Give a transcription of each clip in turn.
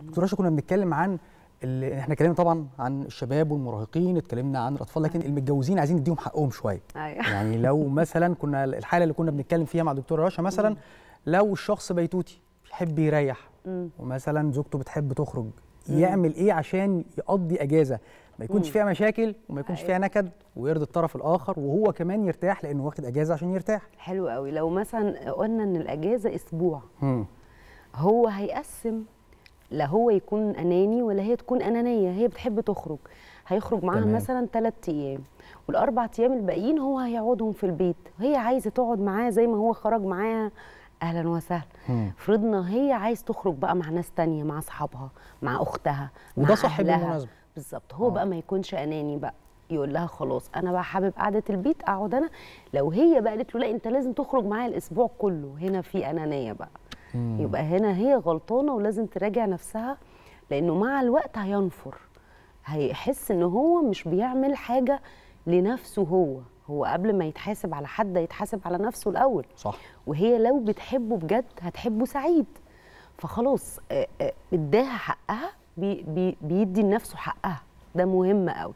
دكتور رشا كنا بنتكلم عن احنا اتكلمنا طبعا عن الشباب والمراهقين اتكلمنا عن الاطفال لكن المتجوزين عايزين نديهم حقهم شويه أيوة. يعني لو مثلا كنا الحاله اللي كنا بنتكلم فيها مع دكتور رشا مثلا لو الشخص بيتوتي بيحب يريح ومثلا زوجته بتحب تخرج يعمل ايه عشان يقضي اجازه ما يكونش فيها مشاكل وما يكونش فيها أيوة. نكد ويرضي الطرف الاخر وهو كمان يرتاح لانه واخد اجازه عشان يرتاح حلو قوي لو مثلا قلنا ان الاجازه اسبوع هو هيقسم لا هو يكون اناني ولا هي تكون انانيه هي بتحب تخرج هيخرج معاها تمام. مثلا ثلاث ايام والاربع ايام الباقيين هو هيقعدهم في البيت هي عايزه تقعد معاه زي ما هو خرج معاها اهلا وسهلا فرضنا هي عايز تخرج بقى مع ناس تانية مع اصحابها مع اختها مع وده صح بالمناسبه بالظبط هو آه. بقى ما يكونش اناني بقى يقول لها خلاص انا بقى حابب قعده البيت اقعد انا لو هي بقى قالت له لا انت لازم تخرج معايا الاسبوع كله هنا في انانيه بقى مم. يبقى هنا هي غلطانه ولازم تراجع نفسها لانه مع الوقت هينفر هيحس ان هو مش بيعمل حاجه لنفسه هو هو قبل ما يتحاسب على حد يتحاسب على نفسه الاول صح وهي لو بتحبه بجد هتحبه سعيد فخلاص اداها حقها بي بي بيدي لنفسه حقها ده مهم قوي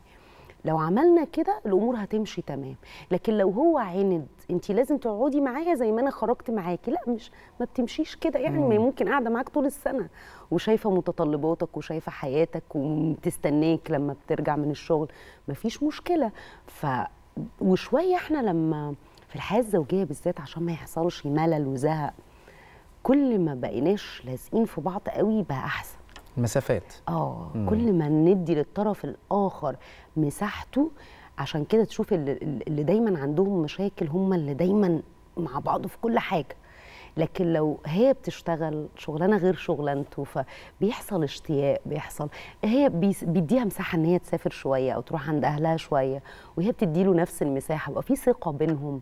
لو عملنا كده الامور هتمشي تمام لكن لو هو عند انت لازم تقعدي معايا زي ما انا خرجت معاكي لا مش ما بتمشيش كده يعني ما ممكن قاعده معاك طول السنه وشايفه متطلباتك وشايفه حياتك وتستناك لما بترجع من الشغل مفيش مشكله ف وشويه احنا لما في الحياه الزوجيه بالذات عشان ما يحصلش ملل وزهق كل ما بقيناش لازقين في بعض قوي بقى احسن المسافات اه كل ما ندي للطرف الاخر مساحته عشان كده تشوف اللي, اللي دايما عندهم مشاكل هم اللي دايما مع بعض في كل حاجه لكن لو هي بتشتغل شغلانه غير شغلانته فبيحصل اشتياق بيحصل هي بيديها مساحه ان هي تسافر شويه او تروح عند اهلها شويه وهي بتدي له نفس المساحه يبقى في ثقه بينهم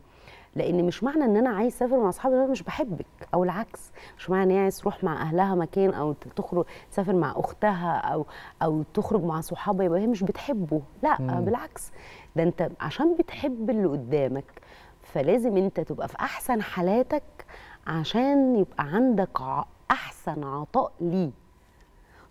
لان مش معنى ان انا عايز اسافر مع اصحابي انا مش بحبك او العكس مش معنى ان هي عايز تروح مع اهلها مكان او تخرج تسافر مع اختها او او تخرج مع صحابها يبقى هي مش بتحبه لا مم. بالعكس ده انت عشان بتحب اللي قدامك فلازم انت تبقى في احسن حالاتك عشان يبقى عندك احسن عطاء ليه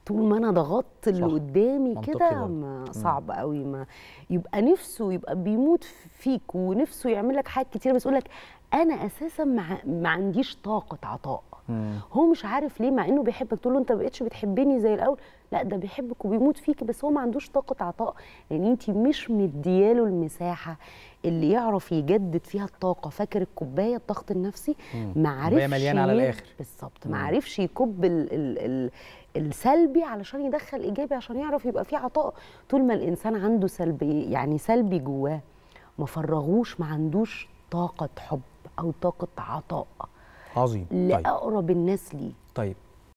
طول ما انا ضغطت اللي قدامي كده صعب قوي ما يبقى نفسه يبقى بيموت فيك ونفسه يعمل لك حاجات كتير بس يقول لك انا اساسا ما مع... عنديش طاقه عطاء مم. هو مش عارف ليه مع انه بيحبك تقول له انت ما بقتش بتحبني زي الاول لا ده بيحبك وبيموت فيكي بس هو ما عندوش طاقه عطاء لان يعني انت مش مدياله المساحه اللي يعرف يجدد فيها الطاقه فاكر الكوبايه الضغط النفسي ما عرفش مليانه على الاخر بالظبط ما عرفش يكب ال ال ال السلبي علشان يدخل ايجابي عشان يعرف يبقى في عطاء طول ما الانسان عنده سلبي يعني سلبي جواه ما فرغوش ما عندوش طاقه حب او طاقه عطاء عظيم طيب. لاقرب طيب. الناس ليه طيب